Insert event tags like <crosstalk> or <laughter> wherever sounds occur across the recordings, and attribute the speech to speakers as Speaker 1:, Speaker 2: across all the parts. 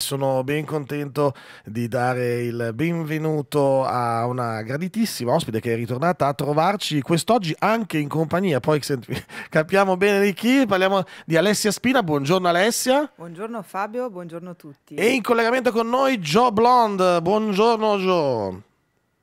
Speaker 1: Sono ben contento di dare il benvenuto a una graditissima ospite che è ritornata a trovarci quest'oggi anche in compagnia, poi <laughs> capiamo bene di chi, parliamo di Alessia Spina, buongiorno Alessia.
Speaker 2: Buongiorno Fabio, buongiorno a tutti. E in
Speaker 1: collegamento con noi Joe Blond, buongiorno Joe.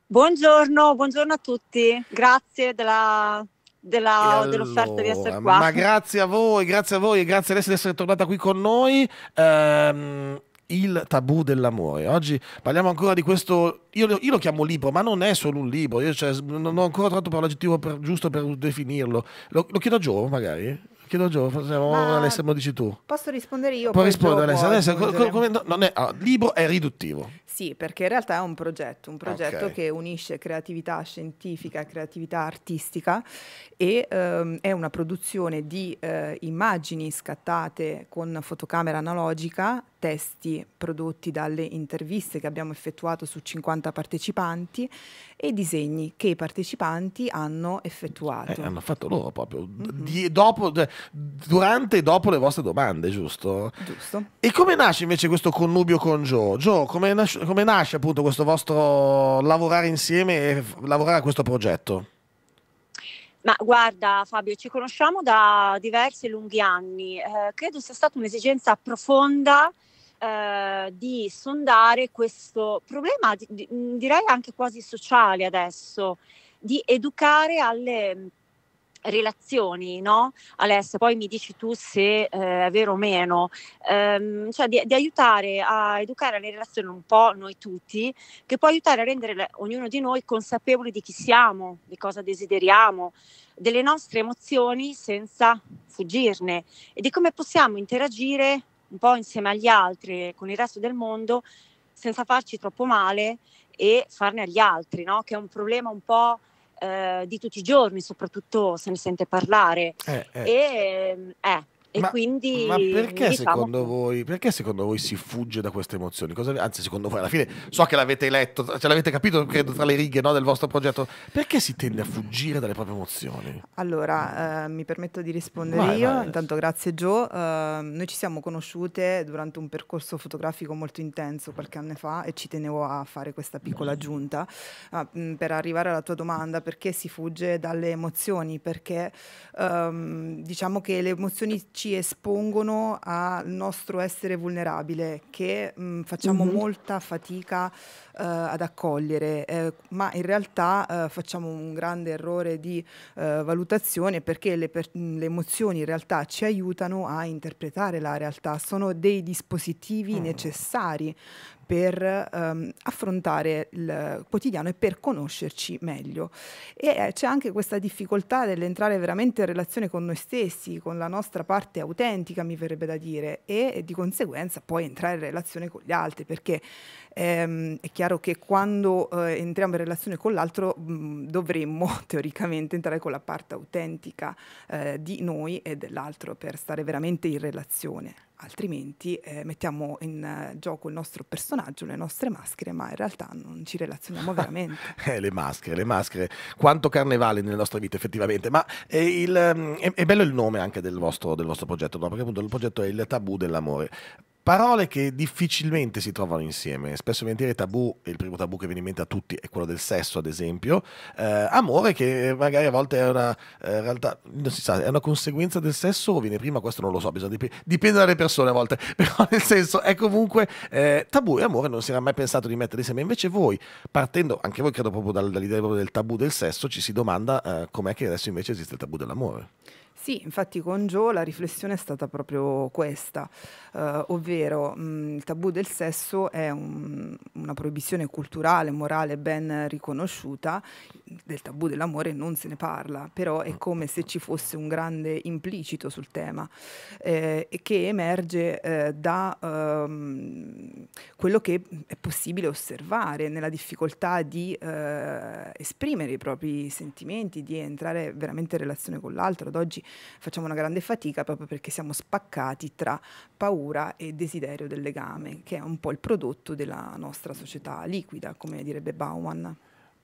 Speaker 1: Buongiorno,
Speaker 3: buongiorno a tutti, grazie della della, allora, dell'offerta di essere qua. Ma
Speaker 1: grazie a voi, grazie a voi e grazie Alessia di essere tornata qui con noi. Ehm, il tabù dell'amore. Oggi parliamo ancora di questo, io lo, io lo, chiamo libro, ma non è solo un libro, io cioè, non ho ancora trovato per l'aggettivo per, giusto per definirlo. Lo, lo chiedo a Gio magari. Chiedo a Gio, facciamo, Alessia, lo dici tu.
Speaker 2: Posso rispondere io? Puoi rispondere, Alessia. Alessia co-
Speaker 1: non è, ah, libro è riduttivo.
Speaker 2: Sì, perché in realtà è un progetto, un progetto okay. che unisce creatività scientifica, creatività artistica e ehm, è una produzione di eh, immagini scattate con fotocamera analogica testi prodotti dalle interviste che abbiamo effettuato su 50 partecipanti e disegni che i partecipanti hanno effettuato. Eh, hanno fatto
Speaker 1: loro proprio, mm-hmm. di, dopo, durante e dopo le vostre domande, giusto? Giusto. E come nasce invece questo connubio con Gio? Gio, come nasce, come nasce appunto questo vostro lavorare insieme e lavorare a questo progetto?
Speaker 3: Ma guarda Fabio, ci conosciamo da diversi lunghi anni. Eh, credo sia stata un'esigenza profonda eh, di sondare questo problema, di, di, mm, direi anche quasi sociale adesso, di educare alle mm, relazioni, no? Alessia, poi mi dici tu se eh, è vero o meno, ehm, cioè di, di, aiutare a educare alle relazioni un po' noi tutti, che può aiutare a rendere le, ognuno di noi consapevoli di chi siamo, di cosa desideriamo, delle nostre emozioni senza fuggirne e di come possiamo interagire un po' insieme agli altri, con il resto del mondo, senza farci troppo male e farne agli altri, no? che è un problema un po' eh, di tutti i giorni, soprattutto se ne sente parlare. Eh, eh. E, mm, eh e ma, quindi. Ma perché, diciamo... secondo
Speaker 1: voi, perché secondo voi si fugge da queste emozioni? Cosa, anzi, secondo voi, alla fine so che l'avete letto, ce cioè l'avete capito credo tra le righe no, del vostro progetto. Perché si tende a fuggire dalle proprie emozioni?
Speaker 2: Allora, eh, mi permetto di rispondere vai, io. Vai. Intanto, grazie, Gio. Eh, noi ci siamo conosciute durante un percorso fotografico molto intenso qualche anno fa e ci tenevo a fare questa piccola aggiunta ah, mm, per arrivare alla tua domanda: perché si fugge dalle emozioni? Perché ehm, diciamo che le emozioni ci ci espongono al nostro essere vulnerabile, che mh, mm, facciamo mm-hmm. molta fatica eh, ad accogliere, eh, ma in realtà eh, facciamo un grande errore di eh, valutazione perché le, per- mm, le, emozioni in realtà ci aiutano a interpretare la realtà, sono dei dispositivi mm. necessari per um, affrontare il quotidiano e per conoscerci meglio. E eh, c'è anche questa difficoltà dell'entrare veramente in relazione con noi stessi, con la nostra parte autentica, mi verrebbe da dire, e di conseguenza poi entrare in relazione con gli altri, perché ehm, è chiaro che quando eh, entriamo in relazione con l'altro mh, mm, dovremmo <laughs> teoricamente entrare con la parte autentica eh, di noi e dell'altro per stare veramente in relazione altrimenti eh, mettiamo in uh, gioco il nostro personaggio, le nostre maschere, ma in realtà non ci relazioniamo <laughs> veramente.
Speaker 1: eh, le maschere, le maschere, quanto carnevale nelle nostre vite effettivamente, ma è, eh, il, um, è, è bello il nome anche del vostro, del vostro progetto, no? perché appunto il progetto è il tabù dell'amore. Parole che difficilmente si trovano insieme, spesso e volentieri tabù, il primo tabù che viene in mente a tutti è quello del sesso ad esempio, eh, amore che magari a volte è una, eh, realtà, non si sa, è una conseguenza del sesso o viene prima, questo non lo so, dip- dipende dalle persone a volte, <laughs> però nel senso è comunque eh, tabù e amore non si era mai pensato di mettere insieme, invece voi partendo, anche voi credo proprio dall'idea del tabù del sesso, ci si domanda eh, com'è che adesso invece esiste il tabù dell'amore.
Speaker 2: Sì, infatti con Joe la riflessione è stata proprio questa, eh, ovvero mh, mm, il tabù del sesso è un, una proibizione culturale, morale ben riconosciuta, del tabù dell'amore non se ne parla, però è come se ci fosse un grande implicito sul tema eh, che emerge eh, da ehm, quello che è possibile osservare nella difficoltà di eh, esprimere i propri sentimenti, di entrare veramente in relazione con l'altro. Ad oggi facciamo una grande fatica proprio perché siamo spaccati tra paura e desiderio del legame, che è un po' il prodotto della nostra società liquida, come direbbe Bauman.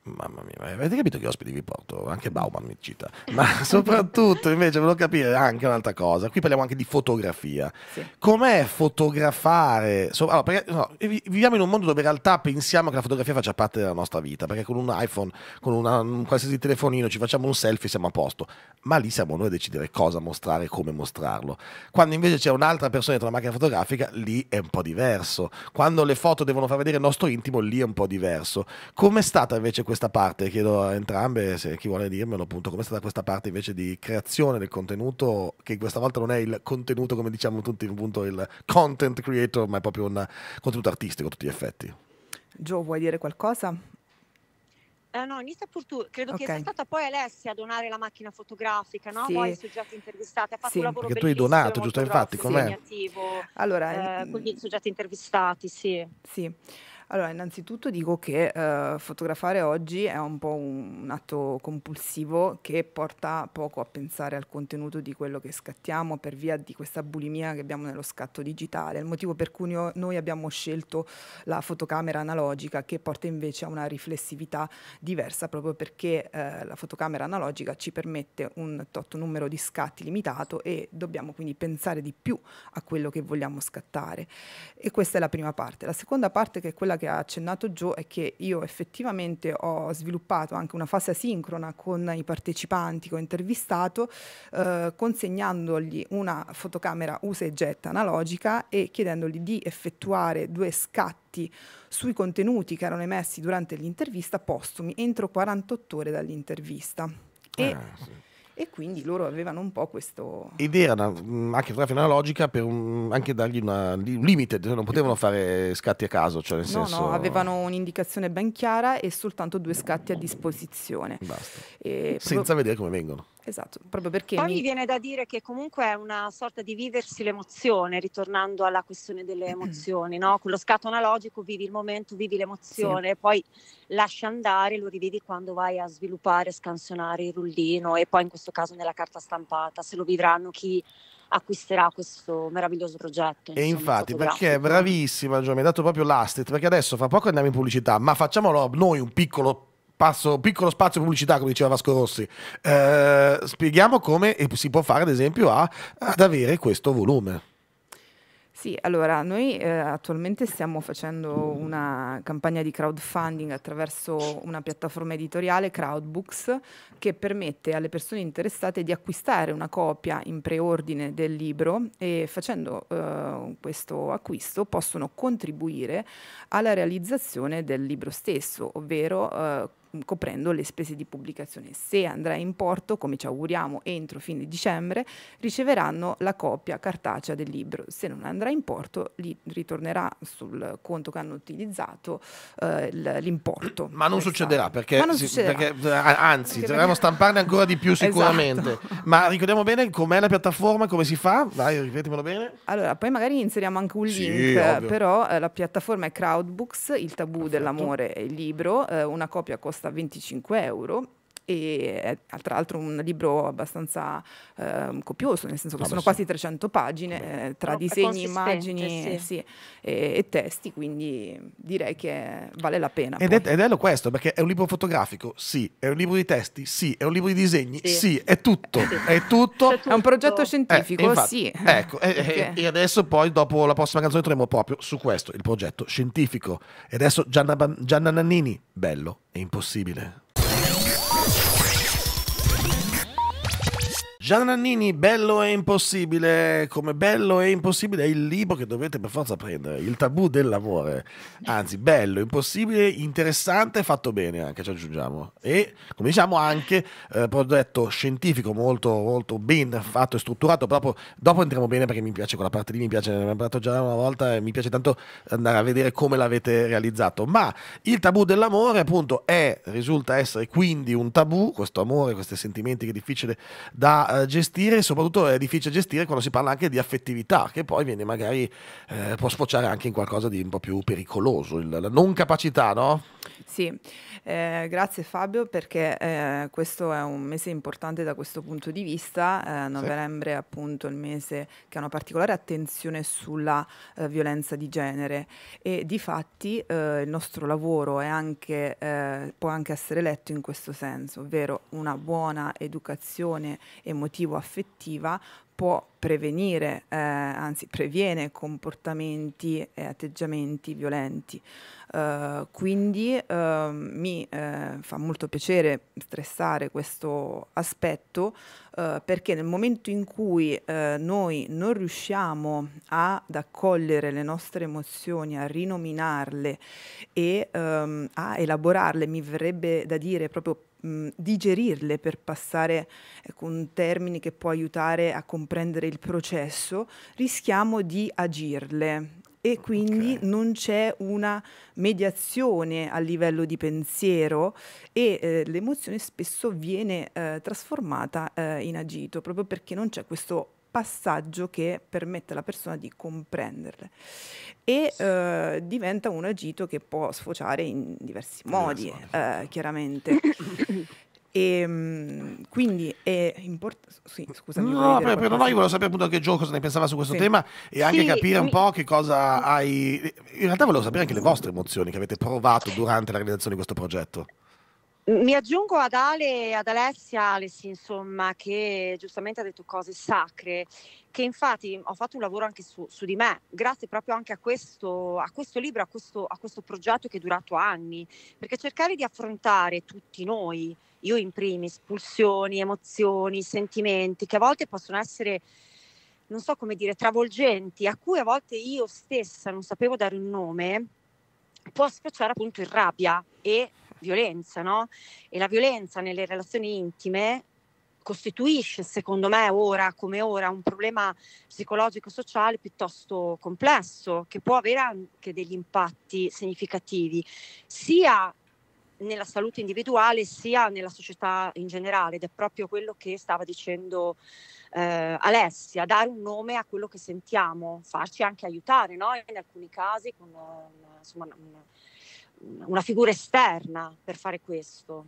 Speaker 1: Mamma mia, avete capito che ospiti vi porto? Anche Bauman mi cita. Ma <laughs> soprattutto invece volevo capire anche un'altra cosa. Qui parliamo anche di fotografia. Sì. Com'è fotografare? Allora, perché, no, viviamo in un mondo dove in realtà pensiamo che la fotografia faccia parte della nostra vita, perché con un iPhone, con una, un qualsiasi telefonino ci facciamo un selfie e siamo a posto. Ma lì siamo noi a decidere cosa mostrare e come mostrarlo. Quando invece c'è un'altra persona dietro la macchina fotografica, lì è un po' diverso. Quando le foto devono far vedere il nostro intimo, lì è un po' diverso. Com'è stata invece questa? questa parte, chiedo a entrambe se chi vuole dirmelo appunto com'è stata questa parte invece di creazione del contenuto che questa volta non è il contenuto come diciamo tutti appunto il content creator ma è proprio un contenuto artistico a tutti gli effetti.
Speaker 2: Gio vuoi dire qualcosa? Eh no, inizia
Speaker 3: pur tu. Credo okay. che sia stata poi Alessia a donare la macchina fotografica, no? Sì. Poi i soggetti intervistati. Ha fatto
Speaker 1: sì. un lavoro Perché tu hai donato, giusto? Infatti, com'è?
Speaker 2: allora, eh, con i soggetti intervistati, sì. Sì. Allora, innanzitutto dico che eh, fotografare oggi è un po' un atto compulsivo che porta poco a pensare al contenuto di quello che scattiamo per via di questa bulimia che abbiamo nello scatto digitale, il motivo per cui noi abbiamo scelto la fotocamera analogica che porta invece a una riflessività diversa proprio perché eh, la fotocamera analogica ci permette un tot numero di scatti limitato e dobbiamo quindi pensare di più a quello che vogliamo scattare. E questa è la prima parte. La seconda parte che è quella che ha accennato Gio è che io effettivamente ho sviluppato anche una fase asincrona con i partecipanti che ho intervistato, eh, consegnandogli una fotocamera usa e getta analogica e chiedendogli di effettuare due scatti sui contenuti che erano emessi durante l'intervista postumi entro 48 ore dall'intervista. E ah, sì e quindi loro avevano un po' questo...
Speaker 1: Ed era una, macchina mm, fotografica analogica per un, anche dargli una, un limite, non potevano fare scatti a caso, cioè nel no, senso... No, avevano
Speaker 2: un'indicazione ben chiara e soltanto due scatti a disposizione.
Speaker 1: Basta. E Senza pro... vedere come vengono. Esatto, proprio perché. Poi mi... mi
Speaker 2: viene da dire che comunque
Speaker 3: è una sorta di viversi l'emozione, ritornando alla questione delle emozioni, no? Con lo scatto analogico vivi il momento, vivi l'emozione, sì. poi lasci andare, lo rivedi quando vai a sviluppare, scansionare il rullino e poi in questo caso nella carta stampata, se lo vivranno chi acquisterà questo meraviglioso progetto. Insomma, e infatti, perché è
Speaker 1: bravissima, Gio, mi ha dato proprio l'asset, perché adesso fa poco andiamo in pubblicità, ma facciamolo noi un piccolo passo, piccolo spazio pubblicità, come diceva Vasco Rossi, eh, spieghiamo come si può fare, ad esempio, a, ad avere questo volume.
Speaker 2: Sì, allora noi eh, attualmente stiamo facendo una campagna di crowdfunding attraverso una piattaforma editoriale Crowdbooks che permette alle persone interessate di acquistare una copia in preordine del libro e facendo eh, questo acquisto possono contribuire alla realizzazione del libro stesso, ovvero eh, Mm, coprendo le spese di pubblicazione. Se andrà in porto, come ci auguriamo entro fine dicembre, riceveranno la copia cartacea del libro. Se non andrà in porto, li ritornerà sul conto che hanno utilizzato eh, l'importo. Ma non esatto. succederà perché, non sì, succederà. Eh,
Speaker 1: perché anzi, perché dovremmo stamparne ancora di più <laughs> esatto. sicuramente. Esatto. Ma ricordiamo bene com'è la piattaforma, come si fa? Dai, ripetimelo bene.
Speaker 2: Allora, poi magari inseriamo anche un sì, link, ovvio. però eh, la piattaforma è Crowdbooks, il tabù dell'amore e il libro, eh, una copia costa costa 25 euro e è tra l'altro un libro abbastanza eh, copioso, nel senso che ah, sono quasi 300 pagine eh, tra disegni, immagini sì. sì, e, e, testi, quindi direi che vale la pena. Ed è,
Speaker 1: è, bello questo perché è un libro fotografico, sì, è un libro di testi, sì, è un libro di disegni, sì, è tutto, è tutto. È un progetto scientifico, eh, infatti, sì. Ecco, okay. e, adesso poi dopo la prossima canzone torniamo proprio su questo, il progetto scientifico. E adesso Gianna, Gianna Nannini, bello è impossibile. Gian Nannini, bello è impossibile, come bello è impossibile è il libro che dovete per forza prendere, il tabù dell'amore. Anzi, bello, impossibile, interessante, fatto bene anche, eh, ci aggiungiamo. E come diciamo anche eh, progetto scientifico molto, molto ben fatto e strutturato, proprio dopo entriamo bene perché mi piace quella parte lì, mi piace, ne abbiamo parlato già una volta e mi piace tanto andare a vedere come l'avete realizzato. Ma il tabù dell'amore appunto è, risulta essere quindi un tabù, questo amore, questi sentimenti che è difficile da eh, gestire soprattutto è difficile gestire quando si parla anche di affettività, che poi viene magari, eh, può sfociare anche in qualcosa di un po' più pericoloso, il, la non capacità, no?
Speaker 2: Sì, eh, grazie Fabio perché eh, questo è un mese importante da questo punto di vista, eh, novembre sì. è appunto il mese che ha una particolare attenzione sulla eh, violenza di genere e di fatti il nostro lavoro è anche, può anche essere letto in questo senso, ovvero una buona educazione emotiva emotivo-affettiva può prevenire, eh, anzi previene comportamenti e atteggiamenti violenti. Uh, quindi uh, mi uh, fa molto piacere stressare questo aspetto eh, perché nel momento in cui noi non riusciamo ad accogliere le nostre emozioni, a rinominarle e um, a elaborarle, mi verrebbe da dire proprio mh, digerirle per passare con ecco, termini che può aiutare a comprendere il processo, rischiamo di agirle e quindi okay. non c'è una mediazione a livello di pensiero e eh, l'emozione spesso viene eh, trasformata eh, in agito proprio perché non c'è questo passaggio che permette alla persona di comprenderle e eh, diventa un agito che può sfociare in diversi modi, eh, certo. chiaramente. <coughs> E, ehm, quindi è importante. Sì, scusami. No, per, per, no, io volevo sapere
Speaker 1: appunto che Gio cosa ne pensava su questo sì. tema e anche sì, capire un po' che cosa hai. In realtà volevo sapere anche le vostre emozioni che avete provato durante la realizzazione di questo progetto.
Speaker 3: Mi aggiungo ad Ale, ad Alessia, Alessi, insomma, che giustamente ha detto cose sacre, che infatti ho fatto un lavoro anche su, su di me, grazie proprio anche a questo, a questo libro, a questo, a questo progetto che è durato anni, perché cercare di affrontare tutti noi, io in primis, pulsioni, emozioni, sentimenti, che a volte possono essere non so come dire, travolgenti, a cui a volte io stessa non sapevo dare un nome, può sfociare appunto in rabbia e violenza, no? E la violenza nelle relazioni intime costituisce, secondo me, ora come ora, un problema psicologico-sociale piuttosto complesso, che può avere anche degli impatti significativi, sia nella salute individuale sia nella società in generale ed è proprio quello che stava dicendo eh, Alessia, dare un nome a quello che sentiamo, farci anche aiutare no? in alcuni casi con una, insomma, una, una figura esterna per fare questo.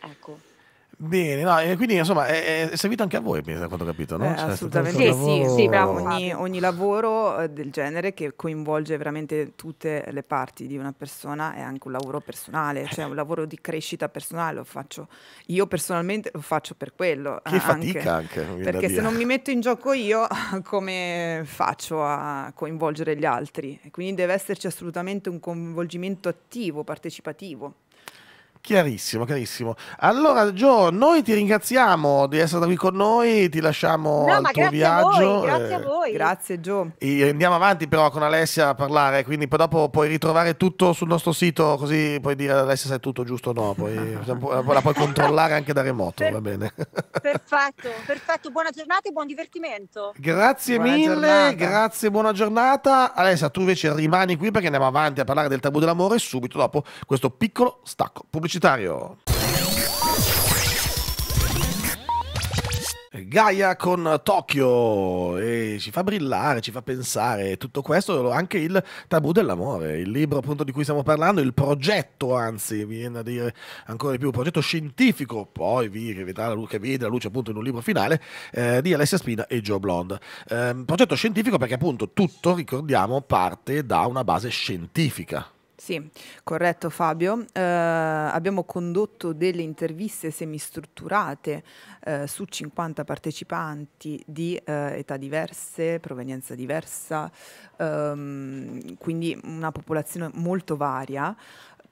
Speaker 2: Ecco.
Speaker 1: Bene, no, eh, quindi insomma è, è, servito anche a voi, da quanto ho capito, no? Eh, cioè, assolutamente sì, sì, sì, bravo.
Speaker 2: Ogni, ogni, lavoro eh, del genere che coinvolge veramente tutte le parti di una persona è anche un lavoro personale, eh. cioè un lavoro di crescita personale, lo faccio io personalmente lo faccio per quello. Che anche, fatica anche. Perché se non mi metto in gioco io, <laughs> come faccio a coinvolgere gli altri? Quindi deve esserci assolutamente un coinvolgimento attivo, partecipativo.
Speaker 1: Chiarissimo, chiarissimo. Allora, Gio, noi ti ringraziamo di essere qui con noi, ti lasciamo no, al tuo grazie viaggio. A voi, grazie a
Speaker 2: voi. Eh, grazie, Gio.
Speaker 1: andiamo avanti però con Alessia a parlare, quindi poi dopo puoi ritrovare tutto sul nostro sito, così puoi dire ad Alessia se è tutto giusto o no, poi, <laughs> la puoi controllare anche da remoto, per, va bene. <laughs>
Speaker 3: perfetto, perfetto, buona giornata e buon divertimento.
Speaker 1: Grazie buona mille, giornata. grazie, buona giornata. Alessia, tu invece rimani qui perché andiamo avanti a parlare del tabù dell'amore subito dopo questo piccolo stacco pubblicitario pubblicitario. Gaia con Tokyo e ci fa brillare, ci fa pensare tutto questo, anche il tabù dell'amore, il libro appunto di cui stiamo parlando, il progetto anzi, viene a dire ancora di più, progetto scientifico, poi vi, che, la luce, vede la luce appunto in un libro finale eh, di Alessia Spina e Joe Blonde. Eh, progetto scientifico perché appunto tutto, ricordiamo, parte da una base scientifica.
Speaker 2: Sì, corretto Fabio. Eh, abbiamo condotto delle interviste semistrutturate eh, su 50 partecipanti di eh, età diverse, provenienza diversa, ehm, quindi una popolazione molto varia,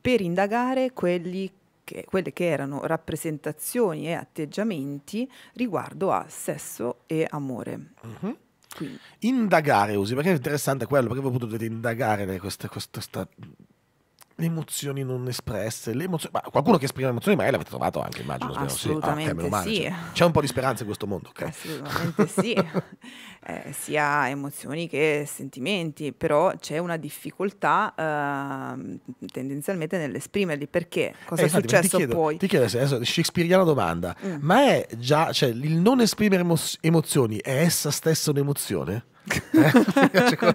Speaker 2: per indagare quelli che, quelle che erano rappresentazioni e atteggiamenti riguardo a sesso e amore. Mhm.
Speaker 1: Uh -huh. Indagare usi, perché è interessante quello, perché voi potete indagare questa, questa, questa le emozioni non espresse, le emozioni... Ma qualcuno che esprime emozioni magari l'avete trovato anche, immagino. Ah, ah eh, assolutamente sì. Ah, okay, sì. cioè, c'è un po' di speranza in questo mondo, ok? Assolutamente
Speaker 2: sì, <laughs> eh, sia emozioni che sentimenti, però c'è una difficoltà eh, tendenzialmente nell'esprimerli, perché cosa eh, è successo ti chiedo, poi?
Speaker 1: Ti chiedo adesso, shakespeariana domanda, mm. ma è già, cioè, il non esprimere emozioni, è essa stessa un'emozione? Eh? <laughs> Cioè,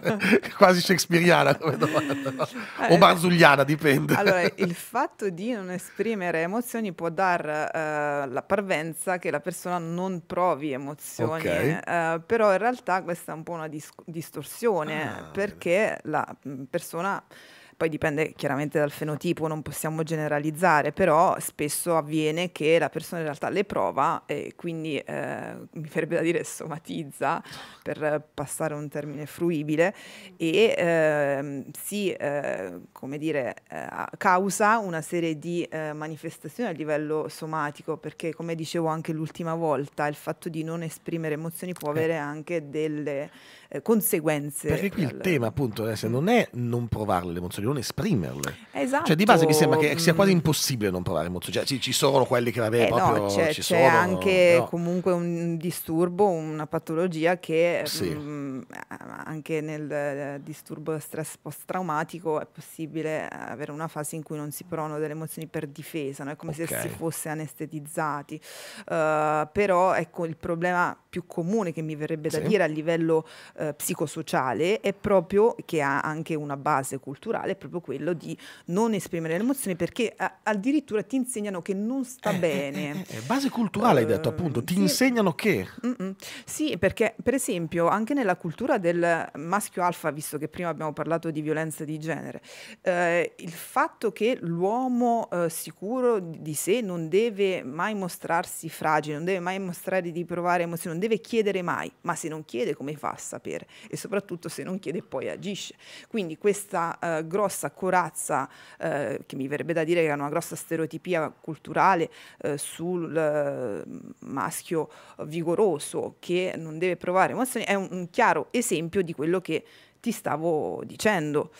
Speaker 1: quasi shakespeariana come domanda no? o barzugliana eh, dipende allora <laughs> il
Speaker 2: fatto di non esprimere emozioni può dar uh, la parvenza che la persona non provi emozioni okay. uh, però in realtà questa è un po' una dis distorsione ah, perché la mm, persona poi dipende chiaramente dal fenotipo, non possiamo generalizzare, però spesso avviene che la persona in realtà le prova e quindi eh, mi farebbe da dire somatizza, per passare un termine fruibile, e eh, si, eh, come dire, eh, causa una serie di eh, manifestazioni a livello somatico, perché come dicevo anche l'ultima volta, il fatto di non esprimere emozioni può eh. avere anche delle conseguenze. Perché qui al... il tema
Speaker 1: appunto se mm. non è non provare le emozioni, emozioni, non esprimerle. Esatto. Cioè, di base mi sembra che sia quasi impossibile non provare emozioni. Cioè, ci, ci sono quelli che la eh proprio no, c'è, ci c'è sono, anche no.
Speaker 2: comunque un disturbo, una patologia che sì. mh, mm, anche nel eh, disturbo stress post-traumatico è possibile avere una fase in cui non si provano delle emozioni per difesa, no? è come okay. se si fosse anestetizzati. Uh, però ecco il problema più comune che mi verrebbe da sì. dire a livello uh, psicosociale è proprio che ha anche una base culturale è proprio quello di non esprimere le emozioni perché a, addirittura ti insegnano che non sta eh, eh bene. Eh, eh, eh, base
Speaker 1: culturale hai detto appunto, ti eh, sì, insegnano che...
Speaker 2: Mm -mm. Sì, perché per esempio anche nella cultura del maschio alfa, visto che prima abbiamo parlato di violenza di genere, il fatto che l'uomo sicuro di sé non deve mai mostrarsi fragile, non deve mai mostrare di provare emozioni, non deve chiedere mai, ma se non chiede come fa a sapere? E soprattutto se non chiede poi agisce. Quindi questa grossa grossa accurazza, eh, che mi verrebbe da dire che è una grossa stereotipia culturale eh, sul eh, maschio vigoroso che non deve provare emozioni, è un, un chiaro esempio di quello che ti stavo dicendo.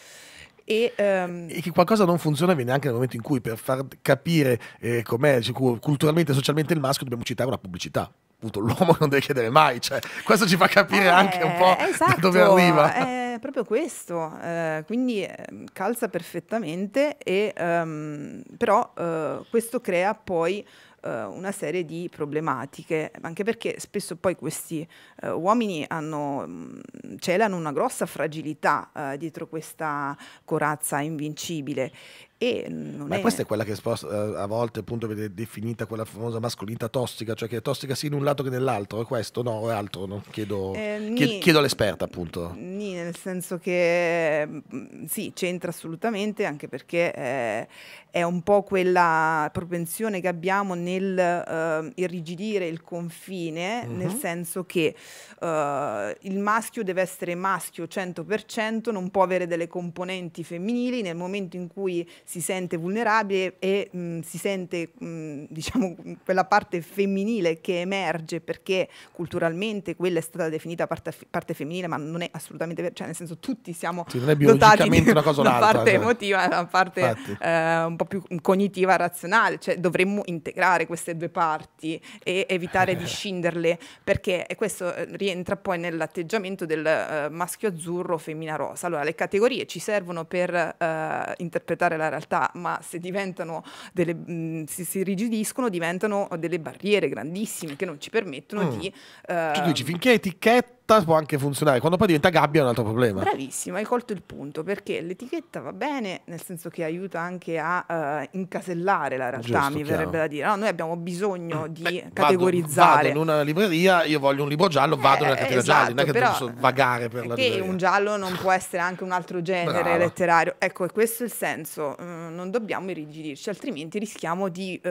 Speaker 2: E,
Speaker 1: um... e, che qualcosa non funziona viene anche nel momento in cui per far capire eh, com'è cioè, culturalmente e socialmente il maschio dobbiamo citare una pubblicità appunto l'uomo <laughs> non deve chiedere mai cioè, questo ci fa capire eh, anche un po' esatto, da dove esatto, arriva eh
Speaker 2: proprio questo, eh, quindi ehm, calza perfettamente, e, um, però uh, questo crea poi uh, una serie di problematiche, anche perché spesso poi questi uh, uomini hanno, mm, celano una grossa fragilità dietro questa corazza invincibile ma è... questa
Speaker 1: è quella che eh, a volte appunto viene definita quella famosa mascolinità tossica, cioè che è tossica sia in un lato che nell'altro, è questo? No, è altro, no? Chiedo, eh, ni, chiedo all'esperta appunto.
Speaker 2: Ni, nel senso che mm, sì, c'entra assolutamente anche perché eh, è un po' quella propensione che abbiamo nel eh, irrigidire il confine, mm-hmm. nel mhm. senso che eh, il maschio deve essere maschio 100%, non può avere delle componenti femminili nel momento in cui si sente vulnerabile e mh, mm, si sente mh, mm, diciamo quella parte femminile che emerge perché culturalmente quella è stata definita parte, parte femminile ma non è assolutamente vero, cioè nel senso tutti siamo sì, dotati di una, cosa <laughs> una parte cioè. emotiva una parte eh, un po' più cognitiva, razionale, cioè dovremmo integrare queste due parti e evitare eh. di <laughs> scinderle perché questo eh, rientra poi nell'atteggiamento del uh, maschio azzurro, femmina rosa. Allora le categorie ci servono per uh, interpretare la realtà, ma se diventano delle, mh, mm, se si rigidiscono diventano delle barriere grandissime che non ci permettono mm. di... Uh, tu eh, dici finché
Speaker 1: etichetta etichetta può anche funzionare, quando poi diventa gabbia è un altro problema.
Speaker 2: Bravissima, hai colto il punto, perché l'etichetta va bene, nel senso che aiuta anche a uh, incasellare la realtà, Giusto, mi chiaro. verrebbe da dire. No, noi abbiamo bisogno di Beh, categorizzare. Vado, vado in
Speaker 1: una libreria, io voglio un libro giallo, vado eh, nella categoria esatto, giallo, non è esatto, che però, posso vagare per la libreria. Perché un
Speaker 2: giallo non può essere anche un altro genere Brava. letterario. Ecco, questo è il senso, mm, non dobbiamo irrigidirci, altrimenti rischiamo di uh,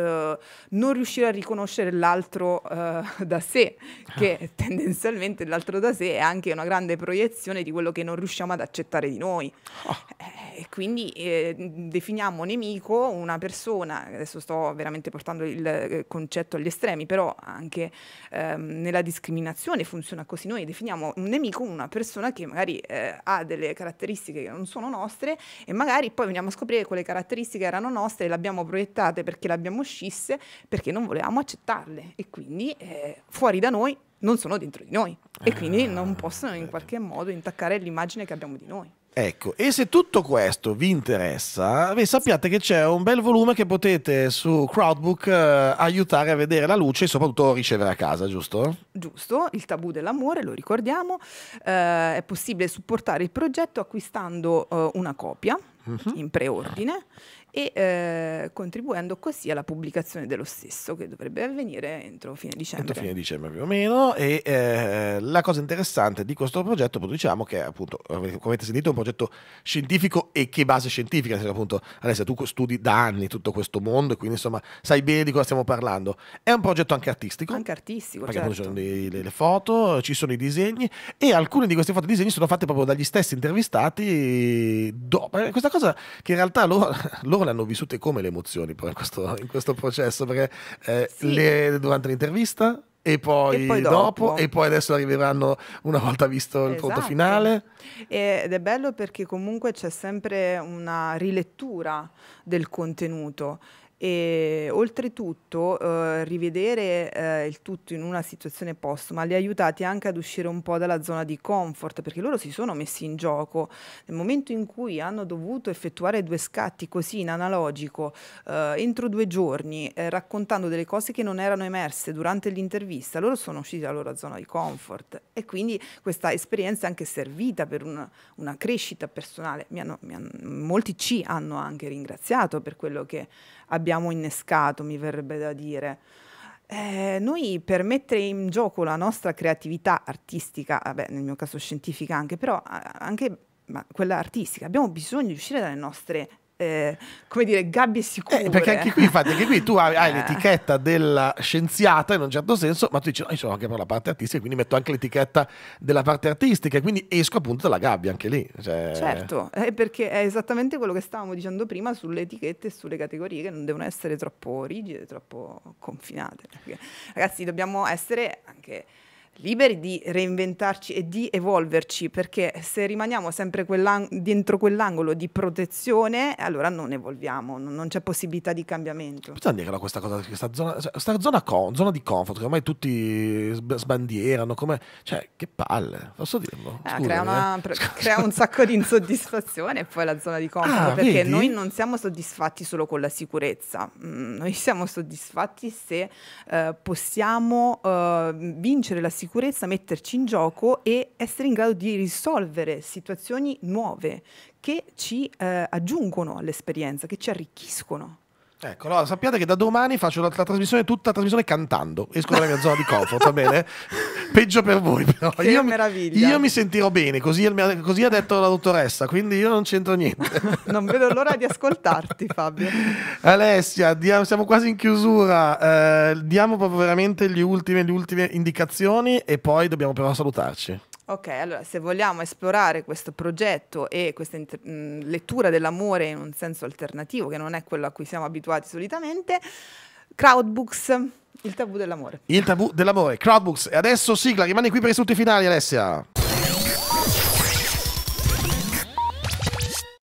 Speaker 2: non riuscire a riconoscere l'altro uh, <laughs> da sé, che ah. tendenzialmente l'altro da da sé è anche una grande proiezione di quello che non riusciamo ad accettare di noi. Oh. Eh, quindi eh, definiamo nemico una persona, adesso sto veramente portando il eh, concetto agli estremi, però anche ehm, nella discriminazione funziona così, noi definiamo un nemico una persona che magari eh, ha delle caratteristiche che non sono nostre e magari poi veniamo a scoprire che quelle caratteristiche erano nostre e le abbiamo proiettate perché le abbiamo scisse, perché non volevamo accettarle e quindi eh, fuori da noi non sono dentro di noi e quindi ah, non possono in qualche modo intaccare l'immagine che abbiamo di noi.
Speaker 1: Ecco, e se tutto questo vi interessa, beh, sappiate che c'è un bel volume che potete su Crowdbook eh, aiutare a vedere la luce e soprattutto ricevere a casa, giusto?
Speaker 2: Giusto, il tabù dell'amore, lo ricordiamo, eh, è possibile supportare il progetto acquistando eh, una copia uh mhm. -huh. in preordine e eh, contribuendo così alla pubblicazione dello stesso che dovrebbe avvenire entro fine
Speaker 1: dicembre. Entro fine dicembre più o meno e eh, la cosa interessante di questo progetto diciamo che appunto come avete sentito è un progetto scientifico e che base scientifica, nel appunto adesso tu studi da anni tutto questo mondo e quindi insomma sai bene di cosa stiamo parlando. È un progetto anche artistico. Anche artistico, Perché certo. ci sono le, foto, ci sono i disegni e alcune di queste foto e disegni sono fatte proprio dagli stessi intervistati. Do, eh, questa cosa che in realtà loro, <laughs> loro come l'hanno vissute come le emozioni poi in questo, in questo processo, perché eh, sì. le, durante l'intervista e poi, e poi dopo, dopo, e poi adesso arriveranno una volta visto il esatto. pronto finale.
Speaker 2: Ed è bello perché comunque c'è sempre una rilettura del contenuto e oltretutto eh, rivedere eh, il tutto in una situazione post, ma li ha aiutati anche ad uscire un po' dalla zona di comfort perché loro si sono messi in gioco nel momento in cui hanno dovuto effettuare due scatti così in analogico eh, entro due giorni eh, raccontando delle cose che non erano emerse durante l'intervista loro sono usciti dalla loro zona di comfort e quindi questa esperienza è anche servita per una, una crescita personale mi hanno, mi hanno, molti ci hanno anche ringraziato per quello che abbiamo innescato, mi verrebbe da dire. Eh, noi per mettere in gioco la nostra creatività artistica, vabbè, nel mio caso scientifica anche, però anche quella artistica, abbiamo bisogno di uscire dalle nostre eh, come dire, gabbie sicure. Eh, perché anche qui,
Speaker 1: infatti, anche qui tu hai, hai eh. l'etichetta della scienziata in un certo senso, ma tu dici, no, io sono anche per la parte artistica, quindi metto anche l'etichetta della parte artistica, e quindi esco appunto dalla gabbia anche lì. Cioè... Certo,
Speaker 2: eh, perché è esattamente quello che stavamo dicendo prima sulle etichette e sulle categorie che non devono essere troppo rigide, troppo confinate. Perché, ragazzi, dobbiamo essere anche liberi di reinventarci e di evolverci, perché se rimaniamo sempre quell'ang- dentro quell'angolo di protezione, allora non evolviamo, non, non c'è possibilità di cambiamento.
Speaker 1: Possiamo dire questa cosa, questa zona, cioè, questa zona, con, zona di comfort, che ormai tutti sbandierano, come, cioè, che palle, posso dirlo? Eh, crea, una, eh. crea, un <laughs>
Speaker 2: sacco di insoddisfazione poi la zona di comfort, ah, perché vedi? noi non siamo soddisfatti solo con la sicurezza, mm, noi siamo soddisfatti se eh, possiamo eh, vincere la sicurezza sicurezza, metterci in gioco e essere in grado di risolvere situazioni nuove che ci eh, aggiungono all'esperienza, che ci arricchiscono.
Speaker 1: Ecco, allora sappiate che da domani faccio la, la trasmissione tutta la trasmissione cantando. Esco dalla mia zona di comfort, va bene? <laughs> Peggio per voi, però. Che io, meraviglia. io mi sentirò bene, così, così, ha detto la dottoressa, quindi io non c'entro niente. <laughs> non vedo l'ora di ascoltarti, Fabio. <laughs> Alessia, diamo, siamo quasi in chiusura. Eh, diamo proprio veramente le ultime, le ultime indicazioni e poi dobbiamo però salutarci.
Speaker 2: Ok, allora se vogliamo esplorare questo progetto e questa inter- mh, mm, lettura dell'amore in un senso alternativo, che non è quello a cui siamo abituati solitamente, Crowdbooks, il tabù dell'amore.
Speaker 1: Il tabù dell'amore, Crowdbooks. E adesso sigla, rimani qui per i tutti finali Alessia.